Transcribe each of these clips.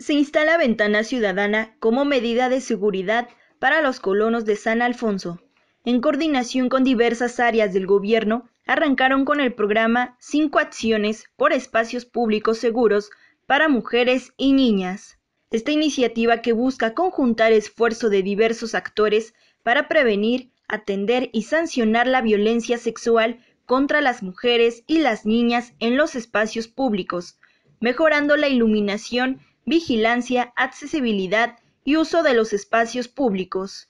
se instala ventana ciudadana como medida de seguridad para los colonos de San Alfonso. En coordinación con diversas áreas del gobierno, arrancaron con el programa Cinco Acciones por Espacios Públicos Seguros para Mujeres y Niñas. Esta iniciativa que busca conjuntar esfuerzo de diversos actores para prevenir, atender y sancionar la violencia sexual contra las mujeres y las niñas en los espacios públicos, mejorando la iluminación vigilancia, accesibilidad y uso de los espacios públicos.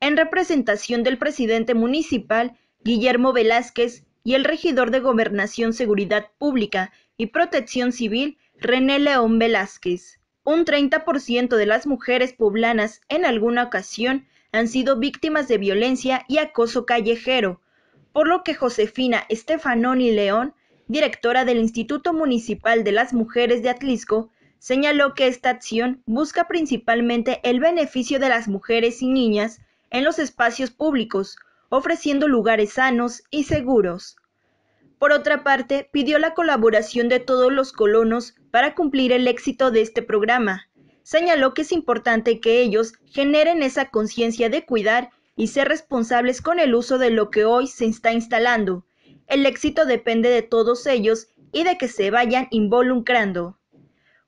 En representación del presidente municipal, Guillermo Velázquez, y el regidor de Gobernación, Seguridad Pública y Protección Civil, René León Velázquez. Un 30% de las mujeres poblanas en alguna ocasión han sido víctimas de violencia y acoso callejero, por lo que Josefina Estefanoni León, directora del Instituto Municipal de las Mujeres de Atlisco, Señaló que esta acción busca principalmente el beneficio de las mujeres y niñas en los espacios públicos, ofreciendo lugares sanos y seguros. Por otra parte, pidió la colaboración de todos los colonos para cumplir el éxito de este programa. Señaló que es importante que ellos generen esa conciencia de cuidar y ser responsables con el uso de lo que hoy se está instalando. El éxito depende de todos ellos y de que se vayan involucrando.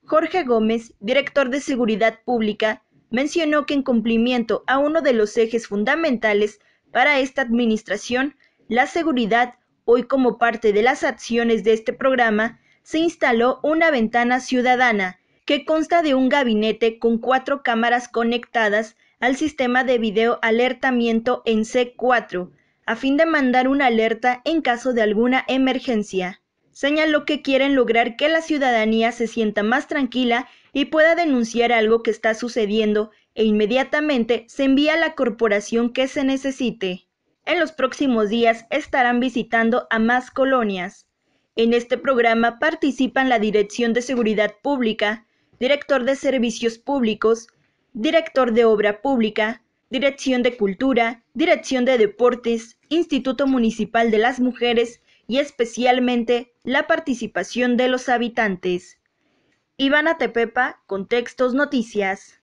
Jorge Gómez, director de Seguridad Pública, mencionó que en cumplimiento a uno de los ejes fundamentales para esta administración, la seguridad, hoy como parte de las acciones de este programa, se instaló una ventana ciudadana que consta de un gabinete con cuatro cámaras conectadas al sistema de video alertamiento en C4, a fin de mandar una alerta en caso de alguna emergencia señaló que quieren lograr que la ciudadanía se sienta más tranquila y pueda denunciar algo que está sucediendo e inmediatamente se envía a la corporación que se necesite. En los próximos días estarán visitando a más colonias. En este programa participan la Dirección de Seguridad Pública, Director de Servicios Públicos, Director de Obra Pública, Dirección de Cultura, Dirección de Deportes, Instituto Municipal de las Mujeres y especialmente la participación de los habitantes. Iván Atepepa, Contextos Noticias.